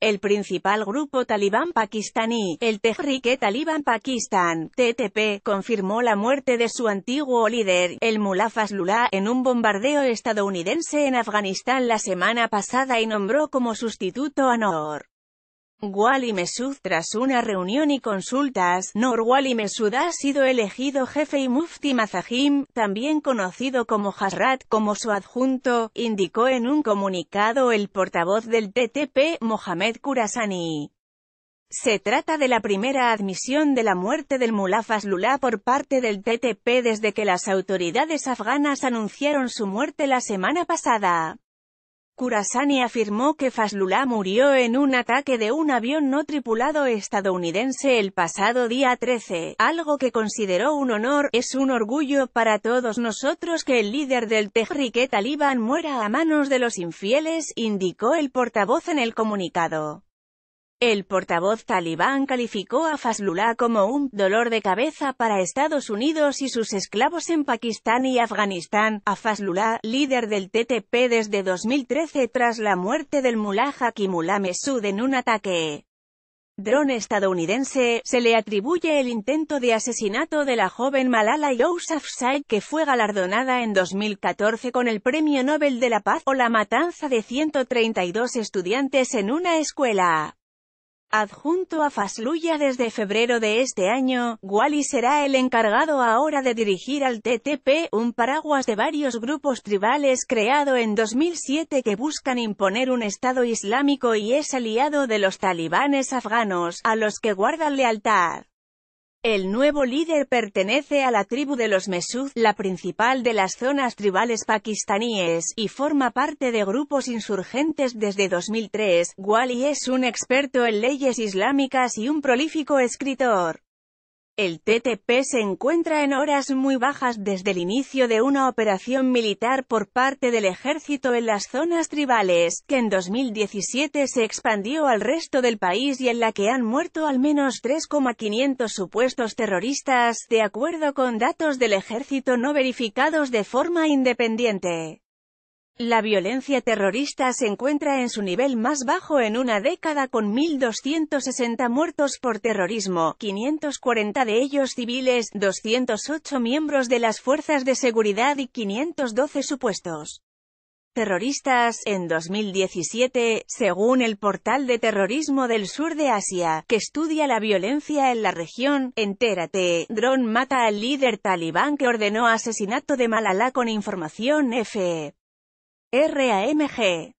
El principal grupo talibán pakistaní, el tehrik Talibán Pakistán, TTP, confirmó la muerte de su antiguo líder, el Mullah Lula, en un bombardeo estadounidense en Afganistán la semana pasada y nombró como sustituto a Noor. Wali Mesud tras una reunión y consultas, Nor ha sido elegido jefe y mufti Mazahim, también conocido como Hasrat, como su adjunto, indicó en un comunicado el portavoz del TTP, Mohamed Kurasani. Se trata de la primera admisión de la muerte del Mulafas Lula por parte del TTP desde que las autoridades afganas anunciaron su muerte la semana pasada. Kurasani afirmó que Faslullah murió en un ataque de un avión no tripulado estadounidense el pasado día 13, algo que consideró un honor, es un orgullo para todos nosotros que el líder del que talibán muera a manos de los infieles, indicó el portavoz en el comunicado. El portavoz talibán calificó a Fazlullah como un «dolor de cabeza para Estados Unidos y sus esclavos en Pakistán y Afganistán». A Fazlullah, líder del TTP desde 2013 tras la muerte del mullah Hakimullah Mesud en un ataque dron estadounidense, se le atribuye el intento de asesinato de la joven Malala Yousafzai, que fue galardonada en 2014 con el Premio Nobel de la Paz, o la matanza de 132 estudiantes en una escuela. Adjunto a Fasluya desde febrero de este año, Wally será el encargado ahora de dirigir al TTP, un paraguas de varios grupos tribales creado en 2007 que buscan imponer un Estado Islámico y es aliado de los talibanes afganos, a los que guardan lealtad. El nuevo líder pertenece a la tribu de los Mesud, la principal de las zonas tribales pakistaníes, y forma parte de grupos insurgentes desde 2003. Wali es un experto en leyes islámicas y un prolífico escritor. El TTP se encuentra en horas muy bajas desde el inicio de una operación militar por parte del ejército en las zonas tribales, que en 2017 se expandió al resto del país y en la que han muerto al menos 3,500 supuestos terroristas, de acuerdo con datos del ejército no verificados de forma independiente. La violencia terrorista se encuentra en su nivel más bajo en una década con 1.260 muertos por terrorismo, 540 de ellos civiles, 208 miembros de las fuerzas de seguridad y 512 supuestos terroristas en 2017, según el portal de terrorismo del sur de Asia, que estudia la violencia en la región, entérate, dron mata al líder talibán que ordenó asesinato de Malala con información FE. R G